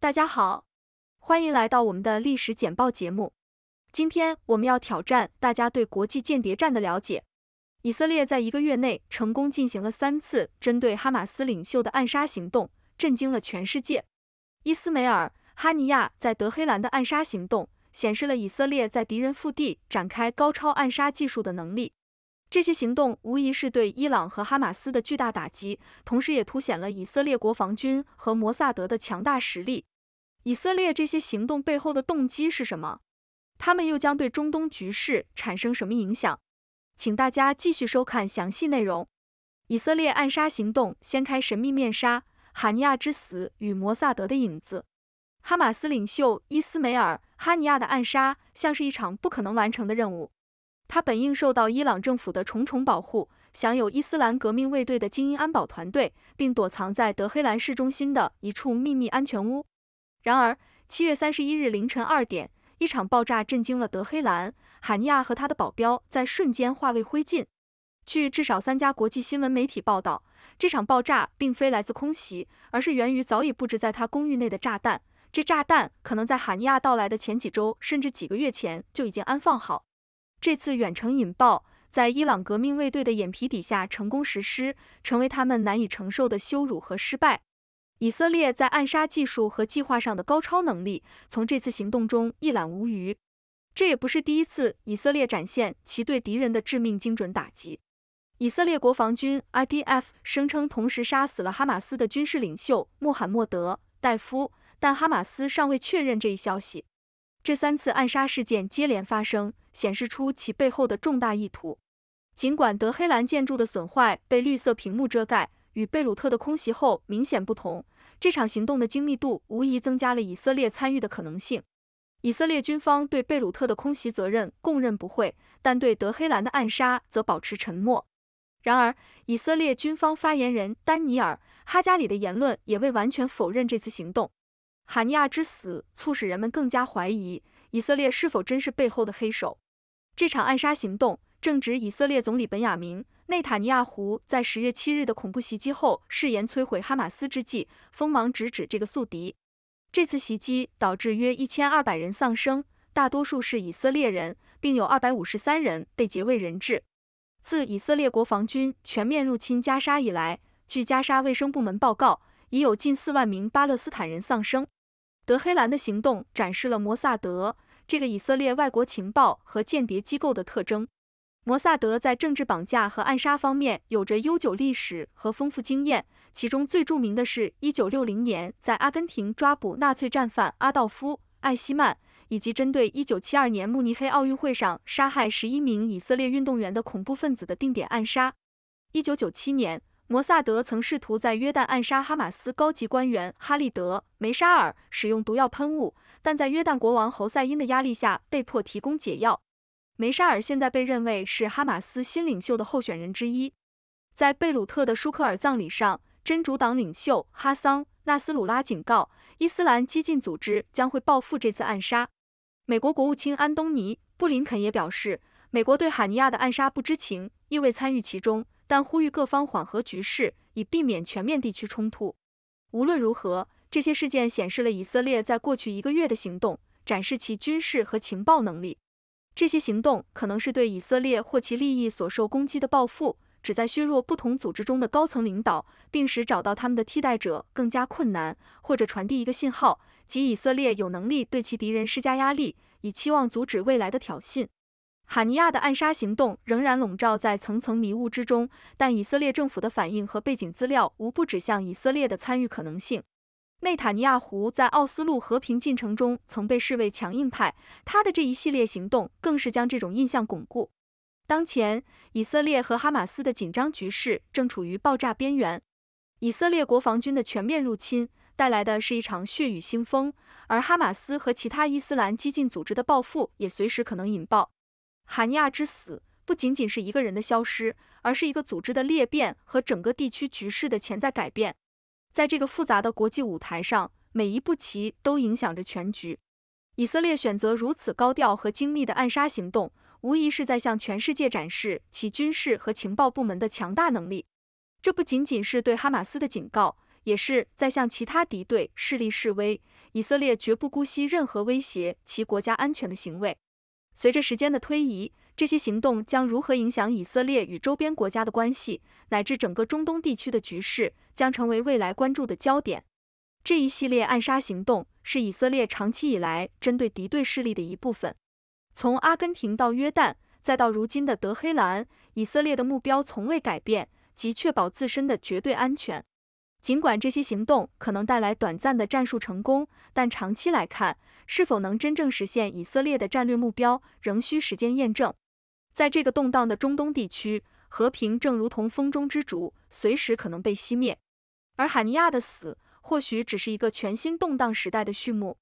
大家好，欢迎来到我们的历史简报节目。今天我们要挑战大家对国际间谍战的了解。以色列在一个月内成功进行了三次针对哈马斯领袖的暗杀行动，震惊了全世界。伊斯梅尔·哈尼亚在德黑兰的暗杀行动，显示了以色列在敌人腹地展开高超暗杀技术的能力。这些行动无疑是对伊朗和哈马斯的巨大打击，同时也凸显了以色列国防军和摩萨德的强大实力。以色列这些行动背后的动机是什么？他们又将对中东局势产生什么影响？请大家继续收看详细内容。以色列暗杀行动掀开神秘面纱，哈尼亚之死与摩萨德的影子。哈马斯领袖伊斯梅尔·哈尼亚的暗杀像是一场不可能完成的任务。他本应受到伊朗政府的重重保护，享有伊斯兰革命卫队的精英安保团队，并躲藏在德黑兰市中心的一处秘密安全屋。然而，七月三十一日凌晨二点，一场爆炸震惊了德黑兰。哈尼亚和他的保镖在瞬间化为灰烬。据至少三家国际新闻媒体报道，这场爆炸并非来自空袭，而是源于早已布置在他公寓内的炸弹。这炸弹可能在哈尼亚到来的前几周，甚至几个月前就已经安放好。这次远程引爆在伊朗革命卫队的眼皮底下成功实施，成为他们难以承受的羞辱和失败。以色列在暗杀技术和计划上的高超能力，从这次行动中一览无余。这也不是第一次以色列展现其对敌人的致命精准打击。以色列国防军 IDF 声称同时杀死了哈马斯的军事领袖穆罕默德·戴夫，但哈马斯尚未确认这一消息。这三次暗杀事件接连发生，显示出其背后的重大意图。尽管德黑兰建筑的损坏被绿色屏幕遮盖。与贝鲁特的空袭后明显不同，这场行动的精密度无疑增加了以色列参与的可能性。以色列军方对贝鲁特的空袭责任供认不讳，但对德黑兰的暗杀则保持沉默。然而，以色列军方发言人丹尼尔·哈加里的言论也未完全否认这次行动。哈尼亚之死促使人们更加怀疑以色列是否真是背后的黑手。这场暗杀行动正值以色列总理本雅明。内塔尼亚胡在十月七日的恐怖袭击后誓言摧毁哈马斯之际，锋芒直指这个宿敌。这次袭击导致约一千二百人丧生，大多数是以色列人，并有二百五十三人被劫为人质。自以色列国防军全面入侵加沙以来，据加沙卫生部门报告，已有近四万名巴勒斯坦人丧生。德黑兰的行动展示了摩萨德这个以色列外国情报和间谍机构的特征。摩萨德在政治绑架和暗杀方面有着悠久历史和丰富经验，其中最著名的是一九六零年在阿根廷抓捕纳粹战犯阿道夫·艾希曼，以及针对一九七二年慕尼黑奥运会上杀害十一名以色列运动员的恐怖分子的定点暗杀。一九九七年，摩萨德曾试图在约旦暗杀哈马斯高级官员哈利德·梅沙尔，使用毒药喷雾，但在约旦国王侯赛因的压力下被迫提供解药。梅沙尔现在被认为是哈马斯新领袖的候选人之一。在贝鲁特的舒克尔葬礼上，真主党领袖哈桑·纳斯鲁拉警告，伊斯兰激进组织将会报复这次暗杀。美国国务卿安东尼·布林肯也表示，美国对哈尼亚的暗杀不知情，亦未参与其中，但呼吁各方缓和局势，以避免全面地区冲突。无论如何，这些事件显示了以色列在过去一个月的行动，展示其军事和情报能力。这些行动可能是对以色列或其利益所受攻击的报复，旨在削弱不同组织中的高层领导，并使找到他们的替代者更加困难，或者传递一个信号，即以色列有能力对其敌人施加压力，以期望阻止未来的挑衅。哈尼亚的暗杀行动仍然笼罩在层层迷雾之中，但以色列政府的反应和背景资料无不指向以色列的参与可能性。内塔尼亚胡在奥斯陆和平进程中曾被视为强硬派，他的这一系列行动更是将这种印象巩固。当前，以色列和哈马斯的紧张局势正处于爆炸边缘，以色列国防军的全面入侵带来的是一场血雨腥风，而哈马斯和其他伊斯兰激进组织的报复也随时可能引爆。哈尼亚之死不仅仅是一个人的消失，而是一个组织的裂变和整个地区局势的潜在改变。在这个复杂的国际舞台上，每一步棋都影响着全局。以色列选择如此高调和精密的暗杀行动，无疑是在向全世界展示其军事和情报部门的强大能力。这不仅仅是对哈马斯的警告，也是在向其他敌对势力示威，以色列绝不姑息任何威胁其国家安全的行为。随着时间的推移，这些行动将如何影响以色列与周边国家的关系，乃至整个中东地区的局势，将成为未来关注的焦点。这一系列暗杀行动是以色列长期以来针对敌对势力的一部分。从阿根廷到约旦，再到如今的德黑兰，以色列的目标从未改变，即确保自身的绝对安全。尽管这些行动可能带来短暂的战术成功，但长期来看，是否能真正实现以色列的战略目标，仍需时间验证。在这个动荡的中东地区，和平正如同风中之烛，随时可能被熄灭。而海尼亚的死，或许只是一个全新动荡时代的序幕。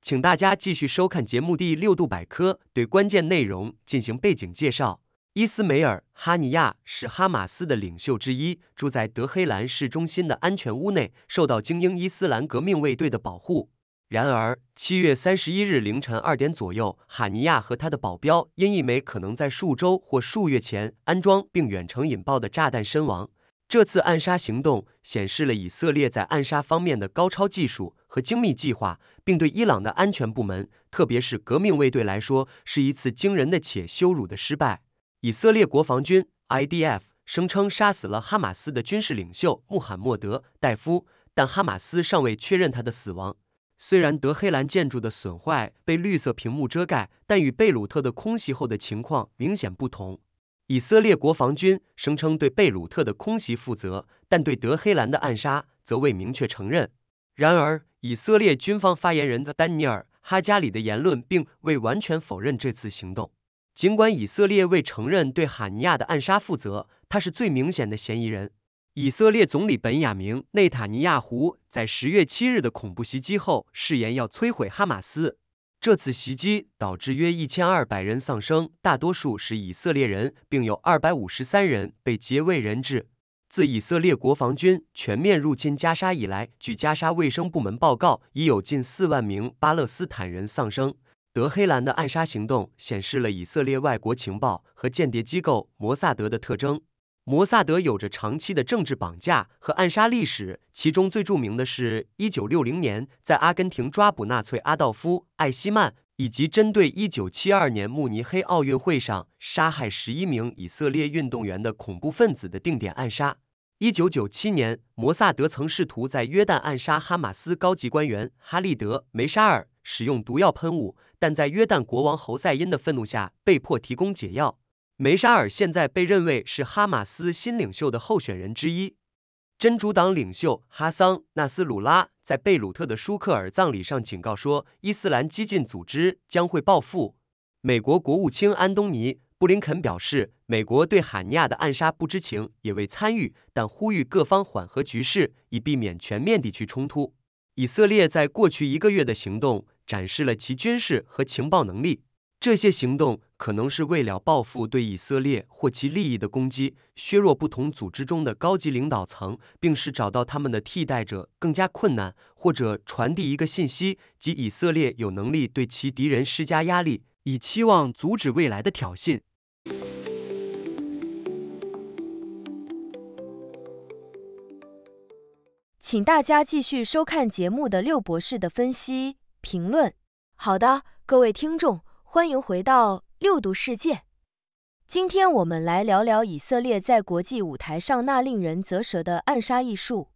请大家继续收看节目第六度百科，对关键内容进行背景介绍。伊斯梅尔·哈尼亚是哈马斯的领袖之一，住在德黑兰市中心的安全屋内，受到精英伊斯兰革命卫队的保护。然而，七月三十一日凌晨二点左右，哈尼亚和他的保镖因一枚可能在数周或数月前安装并远程引爆的炸弹身亡。这次暗杀行动显示了以色列在暗杀方面的高超技术和精密计划，并对伊朗的安全部门，特别是革命卫队来说，是一次惊人的且羞辱的失败。以色列国防军 （IDF） 声称杀死了哈马斯的军事领袖穆罕默德·戴夫，但哈马斯尚未确认他的死亡。虽然德黑兰建筑的损坏被绿色屏幕遮盖，但与贝鲁特的空袭后的情况明显不同。以色列国防军声称对贝鲁特的空袭负责，但对德黑兰的暗杀则未明确承认。然而，以色列军方发言人丹尼尔·哈加里的言论并未完全否认这次行动。尽管以色列未承认对哈尼亚的暗杀负责，他是最明显的嫌疑人。以色列总理本雅明·内塔尼亚胡在十月七日的恐怖袭击后誓言要摧毁哈马斯。这次袭击导致约一千二百人丧生，大多数是以色列人，并有二百五十三人被劫为人质。自以色列国防军全面入侵加沙以来，据加沙卫生部门报告，已有近四万名巴勒斯坦人丧生。德黑兰的暗杀行动显示了以色列外国情报和间谍机构摩萨德的特征。摩萨德有着长期的政治绑架和暗杀历史，其中最著名的是一九六零年在阿根廷抓捕纳粹阿道夫·艾希曼，以及针对一九七二年慕尼黑奥运会上杀害十一名以色列运动员的恐怖分子的定点暗杀。一九九七年，摩萨德曾试图在约旦暗杀哈马斯高级官员哈利德·梅沙尔，使用毒药喷雾，但在约旦国王侯赛因的愤怒下，被迫提供解药。梅沙尔现在被认为是哈马斯新领袖的候选人之一。真主党领袖哈桑·纳斯鲁拉在贝鲁特的舒克尔葬礼上警告说，伊斯兰激进组织将会报复。美国国务卿安东尼。布林肯表示，美国对海尼亚的暗杀不知情，也未参与，但呼吁各方缓和局势，以避免全面地区冲突。以色列在过去一个月的行动展示了其军事和情报能力，这些行动可能是为了报复对以色列或其利益的攻击，削弱不同组织中的高级领导层，并使找到他们的替代者更加困难，或者传递一个信息，即以色列有能力对其敌人施加压力。以期望阻止未来的挑衅。请大家继续收看节目的六博士的分析评论。好的，各位听众，欢迎回到六读世界。今天我们来聊聊以色列在国际舞台上那令人咋舌的暗杀艺术。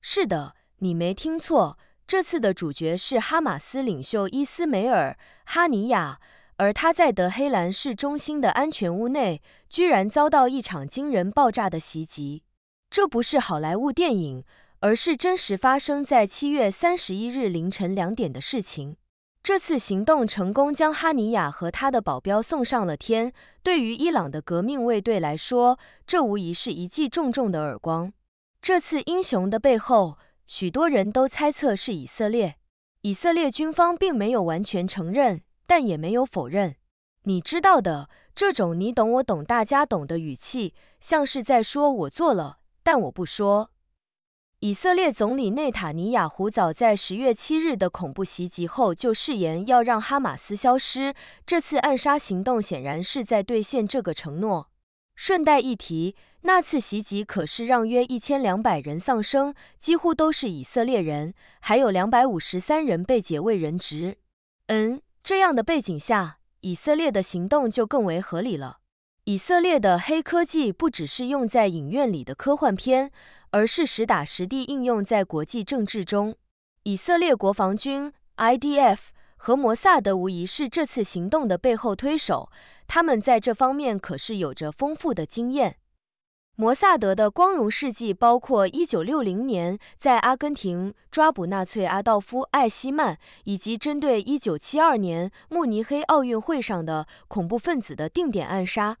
是的，你没听错。这次的主角是哈马斯领袖伊斯梅尔·哈尼亚，而他在德黑兰市中心的安全屋内，居然遭到一场惊人爆炸的袭击。这不是好莱坞电影，而是真实发生在七月三十一日凌晨两点的事情。这次行动成功将哈尼亚和他的保镖送上了天，对于伊朗的革命卫队来说，这无疑是一记重重的耳光。这次英雄的背后。许多人都猜测是以色列，以色列军方并没有完全承认，但也没有否认。你知道的，这种你懂我懂大家懂的语气，像是在说我做了，但我不说。以色列总理内塔尼亚胡早在十月七日的恐怖袭击后就誓言要让哈马斯消失，这次暗杀行动显然是在兑现这个承诺。顺带一提，那次袭击可是让约一千两百人丧生，几乎都是以色列人，还有两百五十三人被解为人质。嗯，这样的背景下，以色列的行动就更为合理了。以色列的黑科技不只是用在影院里的科幻片，而是实打实地应用在国际政治中。以色列国防军 IDF。和摩萨德无疑是这次行动的背后推手，他们在这方面可是有着丰富的经验。摩萨德的光荣事迹包括1960年在阿根廷抓捕纳粹阿道夫·艾希曼，以及针对1972年慕尼黑奥运会上的恐怖分子的定点暗杀。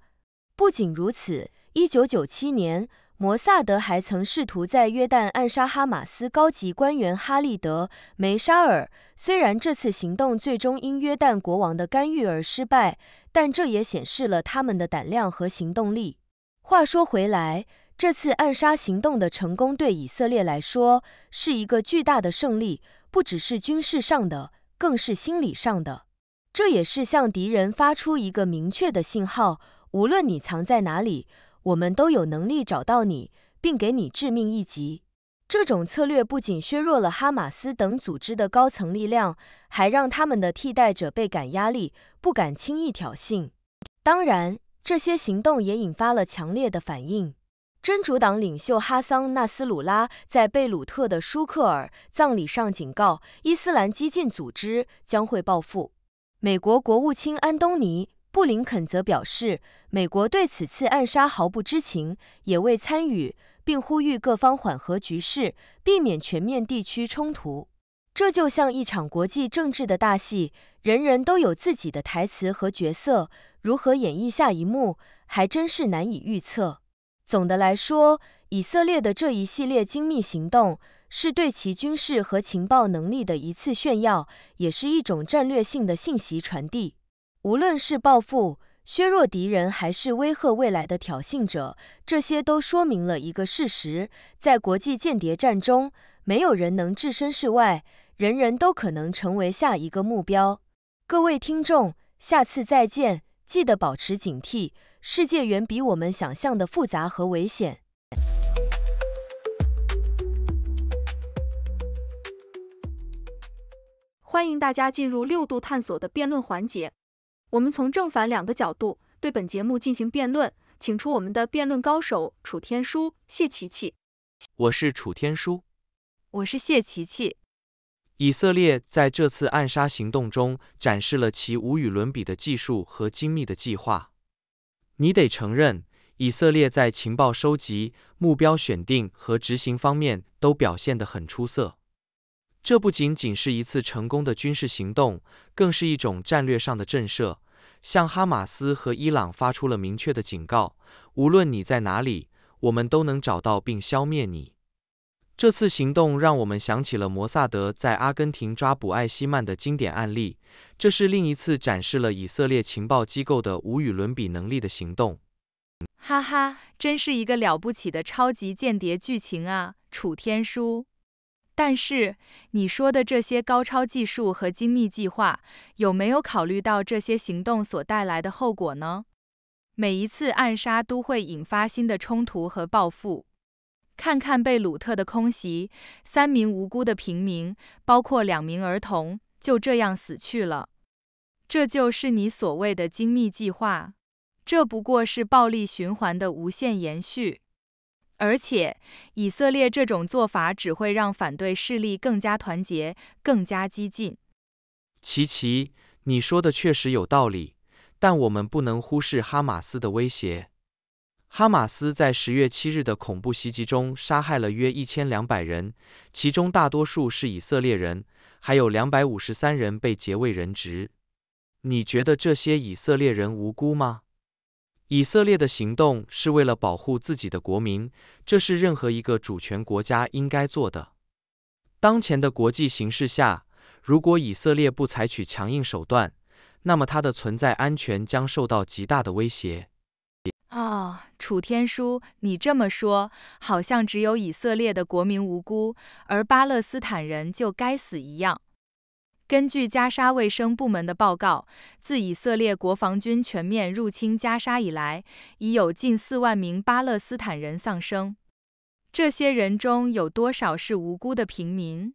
不仅如此，1997年摩萨德还曾试图在约旦暗杀哈马斯高级官员哈利德·梅沙尔。虽然这次行动最终因约旦国王的干预而失败，但这也显示了他们的胆量和行动力。话说回来，这次暗杀行动的成功对以色列来说是一个巨大的胜利，不只是军事上的，更是心理上的。这也是向敌人发出一个明确的信号：无论你藏在哪里。我们都有能力找到你，并给你致命一击。这种策略不仅削弱了哈马斯等组织的高层力量，还让他们的替代者倍感压力，不敢轻易挑衅。当然，这些行动也引发了强烈的反应。真主党领袖哈桑·纳斯鲁拉在贝鲁特的舒克尔葬礼上警告，伊斯兰激进组织将会报复。美国国务卿安东尼。布林肯则表示，美国对此次暗杀毫不知情，也未参与，并呼吁各方缓和局势，避免全面地区冲突。这就像一场国际政治的大戏，人人都有自己的台词和角色，如何演绎下一幕，还真是难以预测。总的来说，以色列的这一系列精密行动是对其军事和情报能力的一次炫耀，也是一种战略性的信息传递。无论是报复、削弱敌人，还是威吓未来的挑衅者，这些都说明了一个事实：在国际间谍战中，没有人能置身事外，人人都可能成为下一个目标。各位听众，下次再见，记得保持警惕。世界远比我们想象的复杂和危险。欢迎大家进入六度探索的辩论环节。我们从正反两个角度对本节目进行辩论，请出我们的辩论高手楚天舒、谢琪琪。我是楚天舒。我是谢琪琪。以色列在这次暗杀行动中展示了其无与伦比的技术和精密的计划。你得承认，以色列在情报收集、目标选定和执行方面都表现得很出色。这不仅仅是一次成功的军事行动，更是一种战略上的震慑，向哈马斯和伊朗发出了明确的警告：无论你在哪里，我们都能找到并消灭你。这次行动让我们想起了摩萨德在阿根廷抓捕艾希曼的经典案例，这是另一次展示了以色列情报机构的无与伦比能力的行动。哈哈，真是一个了不起的超级间谍剧情啊，楚天舒！但是，你说的这些高超技术和精密计划，有没有考虑到这些行动所带来的后果呢？每一次暗杀都会引发新的冲突和报复。看看贝鲁特的空袭，三名无辜的平民，包括两名儿童，就这样死去了。这就是你所谓的精密计划？这不过是暴力循环的无限延续。而且，以色列这种做法只会让反对势力更加团结，更加激进。琪琪，你说的确实有道理，但我们不能忽视哈马斯的威胁。哈马斯在十月七日的恐怖袭击中杀害了约一千两百人，其中大多数是以色列人，还有两百五十三人被劫为人质。你觉得这些以色列人无辜吗？以色列的行动是为了保护自己的国民，这是任何一个主权国家应该做的。当前的国际形势下，如果以色列不采取强硬手段，那么它的存在安全将受到极大的威胁。啊，楚天舒，你这么说，好像只有以色列的国民无辜，而巴勒斯坦人就该死一样。根据加沙卫生部门的报告，自以色列国防军全面入侵加沙以来，已有近四万名巴勒斯坦人丧生。这些人中有多少是无辜的平民？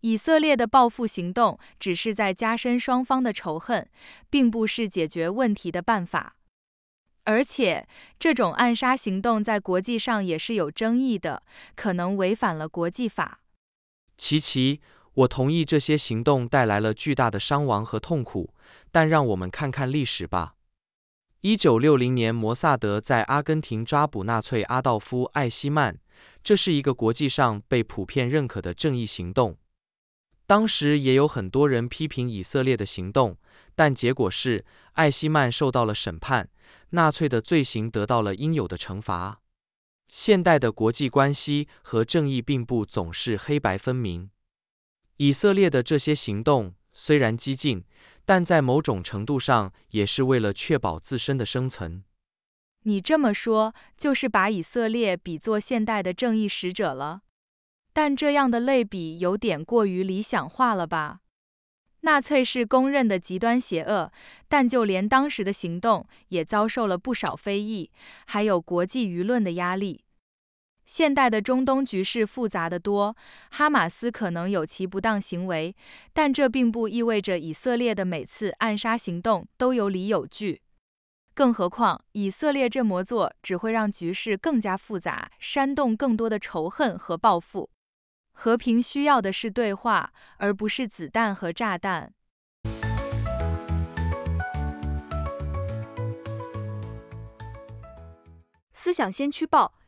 以色列的报复行动只是在加深双方的仇恨，并不是解决问题的办法。而且，这种暗杀行动在国际上也是有争议的，可能违反了国际法。其奇。我同意这些行动带来了巨大的伤亡和痛苦，但让我们看看历史吧。一九六零年，摩萨德在阿根廷抓捕纳粹阿道夫·艾希曼，这是一个国际上被普遍认可的正义行动。当时也有很多人批评以色列的行动，但结果是艾希曼受到了审判，纳粹的罪行得到了应有的惩罚。现代的国际关系和正义并不总是黑白分明。以色列的这些行动虽然激进，但在某种程度上也是为了确保自身的生存。你这么说，就是把以色列比作现代的正义使者了。但这样的类比有点过于理想化了吧？纳粹是公认的极端邪恶，但就连当时的行动也遭受了不少非议，还有国际舆论的压力。现代的中东局势复杂的多，哈马斯可能有其不当行为，但这并不意味着以色列的每次暗杀行动都有理有据。更何况，以色列这么做只会让局势更加复杂，煽动更多的仇恨和报复。和平需要的是对话，而不是子弹和炸弹。思想先驱报。